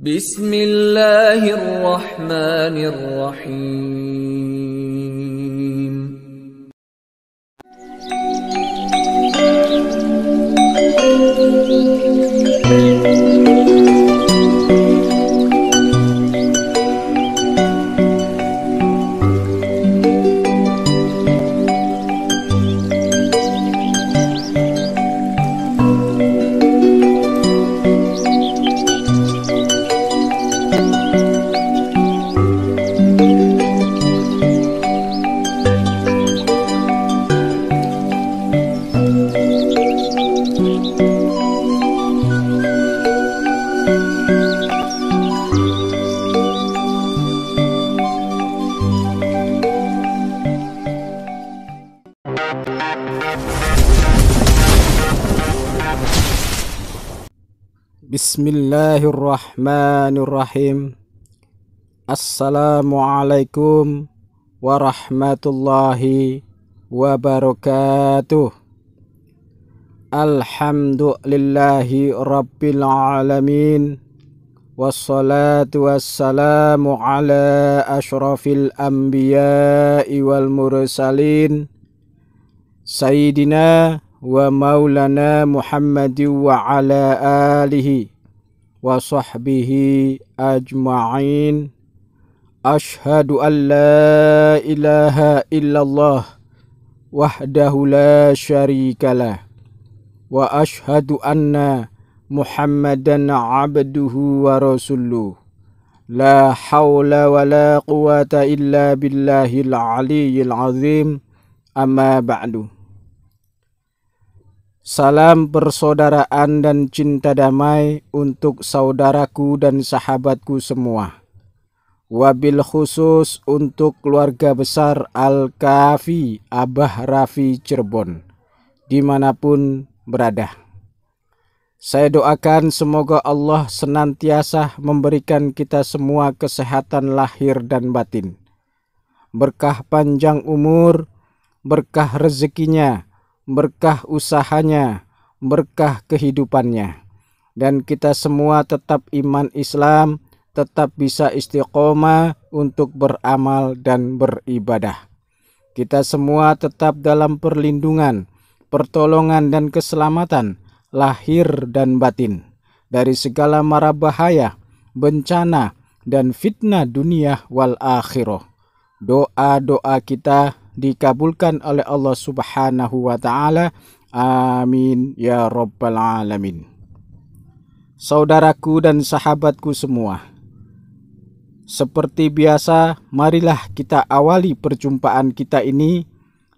بسم الله الرحمن الرحيم Thank you. بسم الله الرحمن الرحيم السلام عليكم ورحمة الله وبركاته الحمد لله رب العالمين والصلاة والسلام على أشرف الأنبياء والمرسلين سيدنا ومولانا محمد وعلى آله wa sahbihi ajma'in Ashadu an la ilaha illallah Wahdahu la sharika lah Wa ashadu anna Muhammadan abduhu wa rasulluh La hawla wa la quwata illa billahi al-aliyyil azim Amma ba'duh Salam persaudaraan dan cinta damai untuk saudaraku dan sahabatku semua. Wabil khusus untuk keluarga besar Al-Kafi Abah Rafi Cirebon, dimanapun berada. Saya doakan semoga Allah senantiasa memberikan kita semua kesehatan lahir dan batin. Berkah panjang umur, berkah rezekinya, berkah usahanya, berkah kehidupannya. Dan kita semua tetap iman Islam, tetap bisa istiqomah untuk beramal dan beribadah. Kita semua tetap dalam perlindungan, pertolongan dan keselamatan lahir dan batin dari segala mara bahaya, bencana dan fitnah dunia wal akhirah. Doa-doa kita dikabulkan oleh Allah Subhanahu wa taala. Amin ya rabbal alamin. Saudaraku dan sahabatku semua, seperti biasa, marilah kita awali perjumpaan kita ini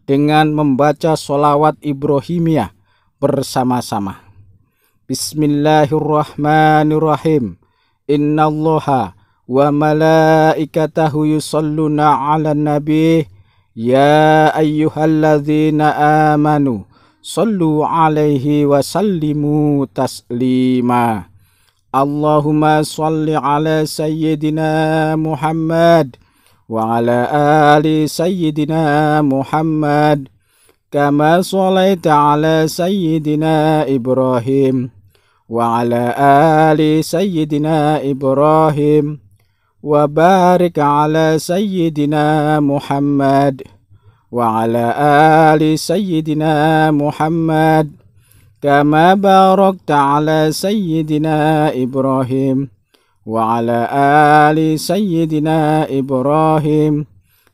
dengan membaca solawat Ibrahimiyah bersama-sama. Bismillahirrahmanirrahim. Innallaha wa malaikatahu yusalluna ala nabi يا أيها الذين آمنوا صلوا عليه وسلموا تسليما اللهم صل على سيدنا محمد وعلى آل سيدنا محمد كما صليت على سيدنا إبراهيم وعلى آل سيدنا إبراهيم وبارك على سيدنا محمد وعلى آل سيدنا محمد كما باركت على سيدنا إبراهيم وعلى آل سيدنا إبراهيم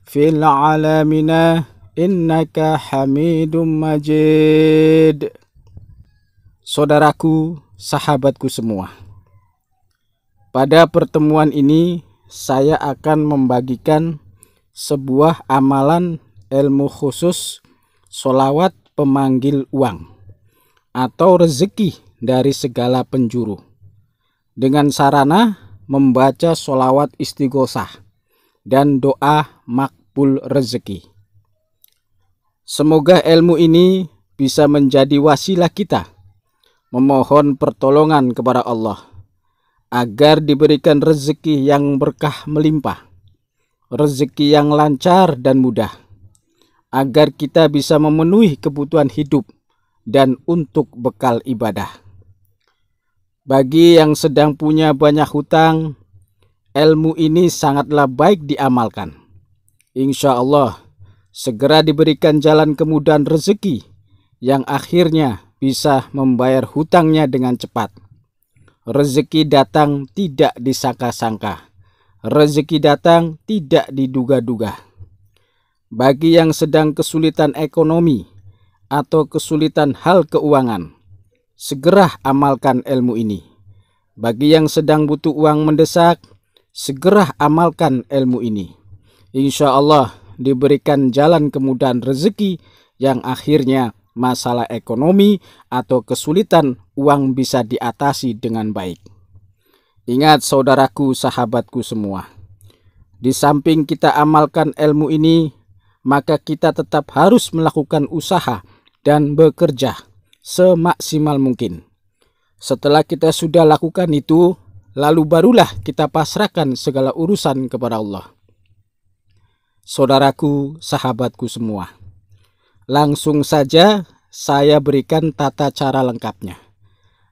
في alamina إنك حميد مجيد Saudaraku, sahabatku semua. Pada pertemuan ini saya akan membagikan sebuah amalan ilmu khusus solawat pemanggil uang atau rezeki dari segala penjuru dengan sarana membaca solawat istighosah dan doa makbul rezeki. Semoga ilmu ini bisa menjadi wasilah kita memohon pertolongan kepada Allah agar diberikan rezeki yang berkah melimpah, rezeki yang lancar dan mudah, agar kita bisa memenuhi kebutuhan hidup dan untuk bekal ibadah. Bagi yang sedang punya banyak hutang, ilmu ini sangatlah baik diamalkan. Insya Allah, segera diberikan jalan kemudahan rezeki yang akhirnya bisa membayar hutangnya dengan cepat. Rezeki datang tidak disangka-sangka. Rezeki datang tidak diduga-duga. Bagi yang sedang kesulitan ekonomi atau kesulitan hal keuangan, segera amalkan ilmu ini. Bagi yang sedang butuh uang mendesak, segera amalkan ilmu ini. Insya Allah diberikan jalan kemudahan rezeki yang akhirnya masalah ekonomi atau kesulitan uang bisa diatasi dengan baik. Ingat saudaraku, sahabatku semua. Di samping kita amalkan ilmu ini, maka kita tetap harus melakukan usaha dan bekerja semaksimal mungkin. Setelah kita sudah lakukan itu, lalu barulah kita pasrahkan segala urusan kepada Allah. Saudaraku, sahabatku semua. Langsung saja saya berikan tata cara lengkapnya.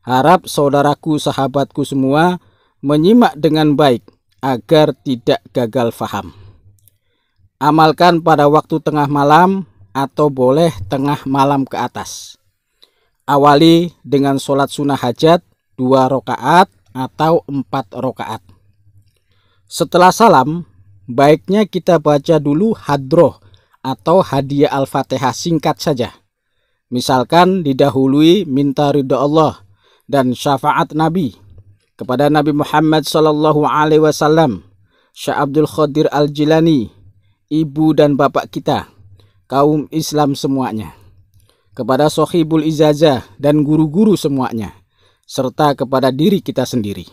Harap saudaraku sahabatku semua menyimak dengan baik agar tidak gagal faham. Amalkan pada waktu tengah malam atau boleh tengah malam ke atas. Awali dengan sholat sunnah hajat dua rokaat atau empat rokaat. Setelah salam, baiknya kita baca dulu hadroh atau hadiah Al-Fatihah singkat saja. Misalkan didahului minta ridha Allah dan syafaat Nabi kepada Nabi Muhammad Sallallahu Alaihi Wasallam, Syekh Abdul Khadir Al Jilani, ibu dan bapak kita, kaum Islam semuanya, kepada Sohibul Izazah dan guru-guru semuanya, serta kepada diri kita sendiri.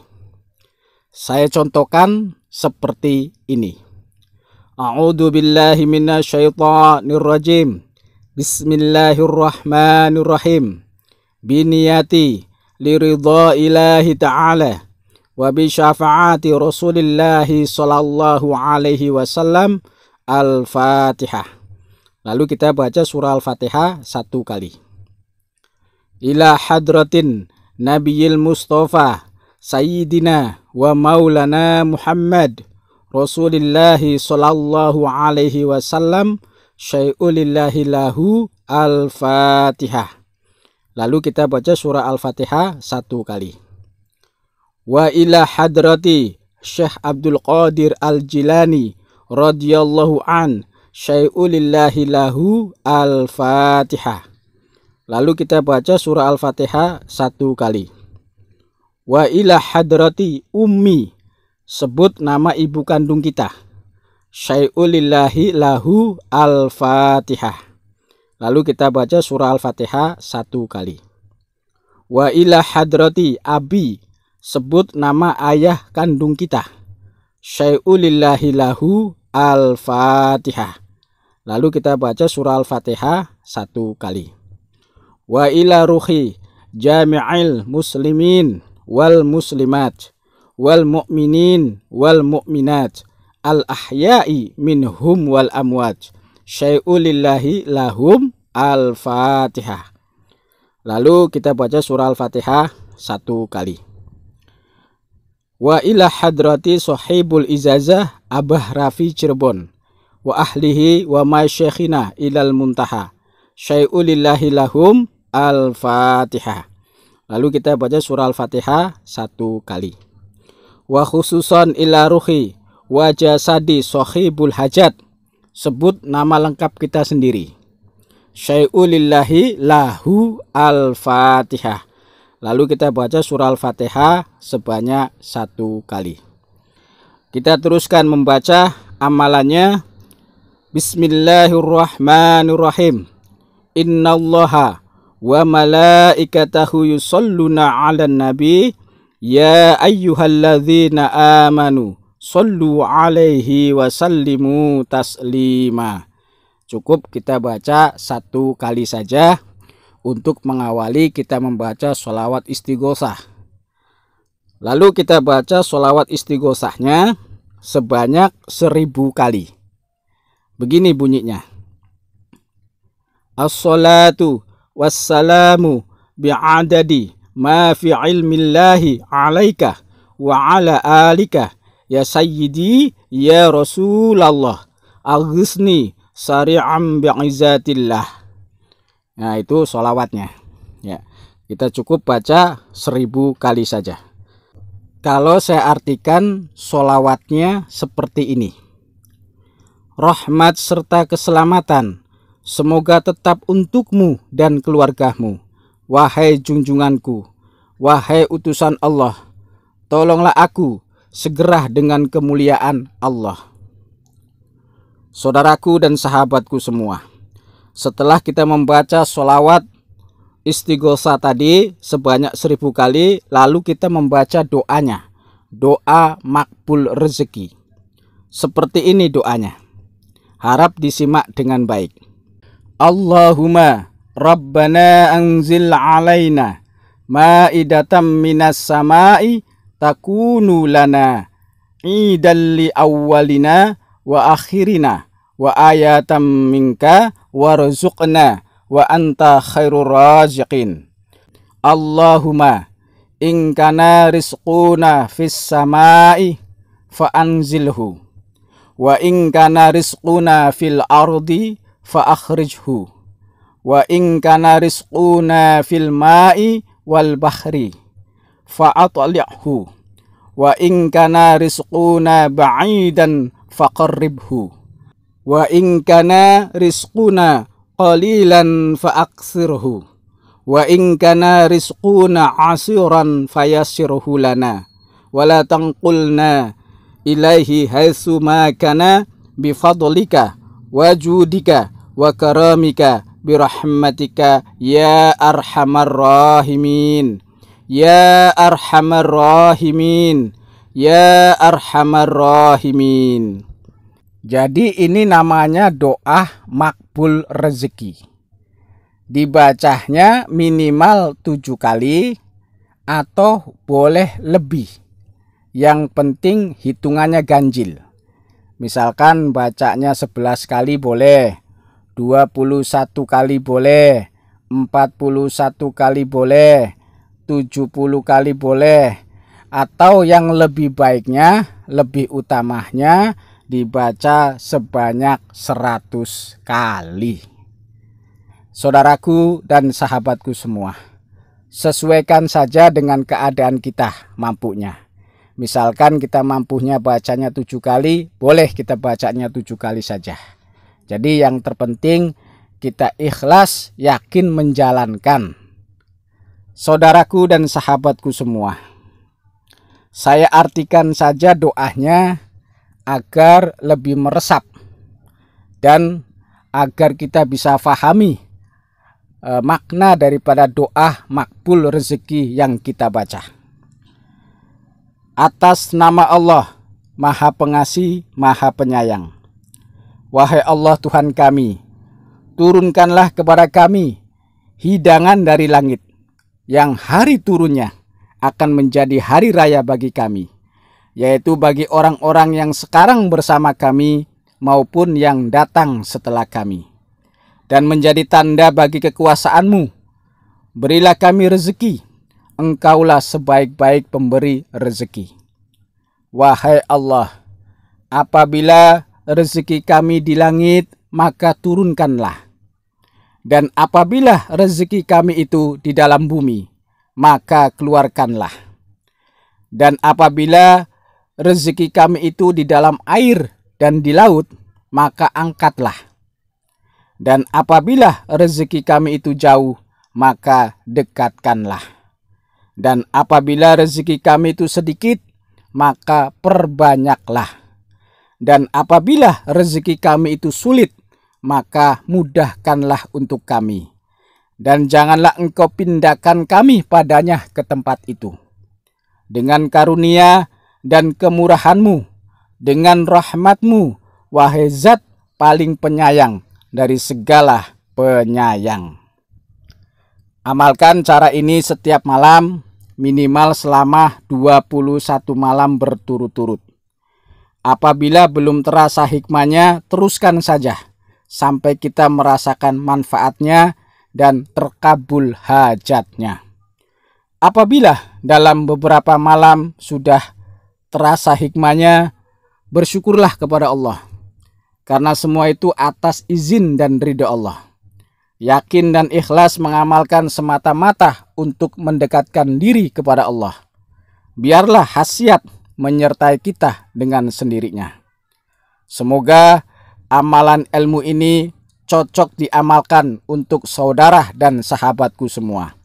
Saya contohkan seperti ini. أعوذ بالله من syaitanir rajim. بسم الله الرحمن الرحيم taala. لرضا الله تعالى وبشفاعة رسول Al-Fatihah. Lalu kita baca surah Al-Fatihah satu kali. Ila hadratin Nabiyil Mustafa Sayyidina wa Maulana Muhammad Rasulullah sallallahu alaihi wasallam syai'ulillahi lahu al-fatihah. Lalu kita baca surah al-fatihah satu kali. Wa ila hadrati Syekh Abdul Qadir al-Jilani radhiyallahu an syai'ulillahi lahu al-fatihah. Lalu kita baca surah al-fatihah satu kali. Wa ila hadrati ummi sebut nama ibu kandung kita. Syai'ulillahi lahu al-fatihah. Lalu kita baca surah al-fatihah satu kali. Wa ila hadrati abi. Sebut nama ayah kandung kita. Syai'ulillahi lahu al-fatihah. Lalu kita baca surah al-fatihah satu kali. Wa ila ruhi jami'il muslimin wal muslimat wal mu'minin wal mu'minat al ahya'i minhum wal amwat syai'ulillahi lahum al fatihah lalu kita baca surah al fatihah satu kali wa ila hadrati sahibul izazah abah rafi cirebon wa ahlihi wa ma syekhina ilal muntaha syai'ulillahi lahum al fatihah lalu kita baca surah al fatihah satu kali wa khususan ila ruhi wa jasadi sohibul hajat sebut nama lengkap kita sendiri syai'ulillahi lahu al-fatihah lalu kita baca surah al-fatihah sebanyak satu kali kita teruskan membaca amalannya Bismillahirrahmanirrahim Innallaha wa malaikatahu yusalluna ala nabi Ya ayyuhalladzina amanu Sallu alaihi عليه وسلموا Taslima Cukup kita baca satu kali saja untuk mengawali kita membaca sholawat istighosah. Lalu kita baca sholawat istighosahnya sebanyak seribu kali. Begini bunyinya. As-salatu wassalamu bi'adadi ma fi ilmillahi alaika wa ala alika ya sayyidi ya Rasulullah aghisni sari'am bi'izatillah nah itu solawatnya ya kita cukup baca seribu kali saja kalau saya artikan solawatnya seperti ini rahmat serta keselamatan semoga tetap untukmu dan keluargamu Wahai junjunganku, wahai utusan Allah, tolonglah aku segera dengan kemuliaan Allah. Saudaraku dan sahabatku semua, setelah kita membaca sholawat istighosa tadi sebanyak seribu kali, lalu kita membaca doanya, doa makbul rezeki. Seperti ini doanya. Harap disimak dengan baik. Allahumma Rabbana anzil alaina ma'idatam minas sama'i takunu lana idan li awwalina wa akhirina wa ayatam minka warzuqna wa anta khairur raziqin Allahumma in kana rizquna fis sama'i fa anzilhu wa in kana rizquna fil ardi fa akhrijhu wa in kana rizquna fil ma'i wal bahri atli'hu wa in kana rizquna ba'idan faqarribhu wa in kana rizquna qalilan fa'aksirhu wa in kana rizquna asiran fayasirhu lana la tanqulna ilaihi haitsu ma kana fadlika wa judika wa karamika birahmatika ya arhamar rahimin ya arhamar rahimin ya arhamar rahimin jadi ini namanya doa makbul rezeki dibacanya minimal tujuh kali atau boleh lebih yang penting hitungannya ganjil misalkan bacanya sebelas kali boleh 21 kali boleh, 41 kali boleh, 70 kali boleh, atau yang lebih baiknya, lebih utamanya dibaca sebanyak 100 kali. Saudaraku dan sahabatku semua, sesuaikan saja dengan keadaan kita mampunya. Misalkan kita mampunya bacanya tujuh kali, boleh kita bacanya tujuh kali saja. Jadi yang terpenting kita ikhlas yakin menjalankan. Saudaraku dan sahabatku semua, saya artikan saja doanya agar lebih meresap dan agar kita bisa fahami e, makna daripada doa makbul rezeki yang kita baca. Atas nama Allah, Maha Pengasih, Maha Penyayang. Wahai Allah Tuhan kami, turunkanlah kepada kami hidangan dari langit yang hari turunnya akan menjadi hari raya bagi kami, yaitu bagi orang-orang yang sekarang bersama kami maupun yang datang setelah kami. Dan menjadi tanda bagi kekuasaanmu. Berilah kami rezeki, engkaulah sebaik-baik pemberi rezeki. Wahai Allah, apabila rezeki kami di langit, maka turunkanlah. Dan apabila rezeki kami itu di dalam bumi, maka keluarkanlah. Dan apabila rezeki kami itu di dalam air dan di laut, maka angkatlah. Dan apabila rezeki kami itu jauh, maka dekatkanlah. Dan apabila rezeki kami itu sedikit, maka perbanyaklah dan apabila rezeki kami itu sulit, maka mudahkanlah untuk kami. Dan janganlah engkau pindahkan kami padanya ke tempat itu. Dengan karunia dan kemurahanmu, dengan rahmatmu, wahai zat paling penyayang dari segala penyayang. Amalkan cara ini setiap malam, minimal selama 21 malam berturut-turut. Apabila belum terasa hikmahnya, teruskan saja sampai kita merasakan manfaatnya dan terkabul hajatnya. Apabila dalam beberapa malam sudah terasa hikmahnya, bersyukurlah kepada Allah. Karena semua itu atas izin dan ridha Allah. Yakin dan ikhlas mengamalkan semata-mata untuk mendekatkan diri kepada Allah. Biarlah hasiat menyertai kita dengan sendirinya. Semoga amalan ilmu ini cocok diamalkan untuk saudara dan sahabatku semua.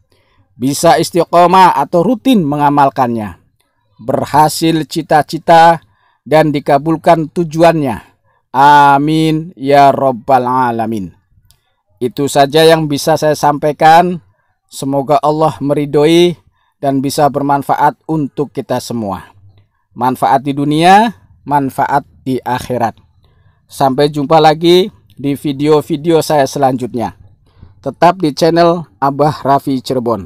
Bisa istiqomah atau rutin mengamalkannya. Berhasil cita-cita dan dikabulkan tujuannya. Amin ya Rabbal 'Alamin. Itu saja yang bisa saya sampaikan. Semoga Allah meridhoi dan bisa bermanfaat untuk kita semua manfaat di dunia, manfaat di akhirat. Sampai jumpa lagi di video-video saya selanjutnya. Tetap di channel Abah Raffi Cirebon.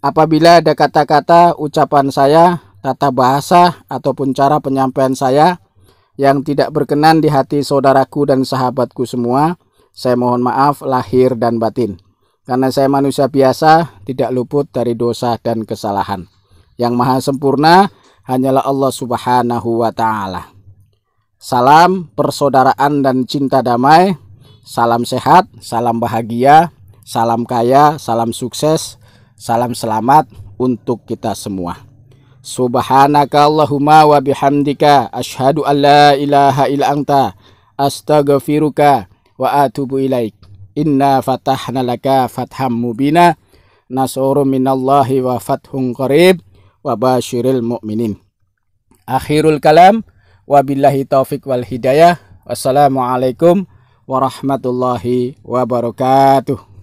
Apabila ada kata-kata, ucapan saya, tata bahasa, ataupun cara penyampaian saya yang tidak berkenan di hati saudaraku dan sahabatku semua, saya mohon maaf lahir dan batin. Karena saya manusia biasa, tidak luput dari dosa dan kesalahan. Yang maha sempurna, hanyalah Allah Subhanahu wa taala. Salam persaudaraan dan cinta damai, salam sehat, salam bahagia, salam kaya, salam sukses, salam selamat untuk kita semua. Subhanaka Allahumma wa bihamdika ashadu an la ilaha ila anta astaghfiruka wa atubu ilaik. Inna fatahna laka fatham mubina nasuru minallahi wa fathun qarib wa basyiril mu'minin. Akhirul kalam wabillahi taufik wal hidayah. Wassalamualaikum warahmatullahi wabarakatuh.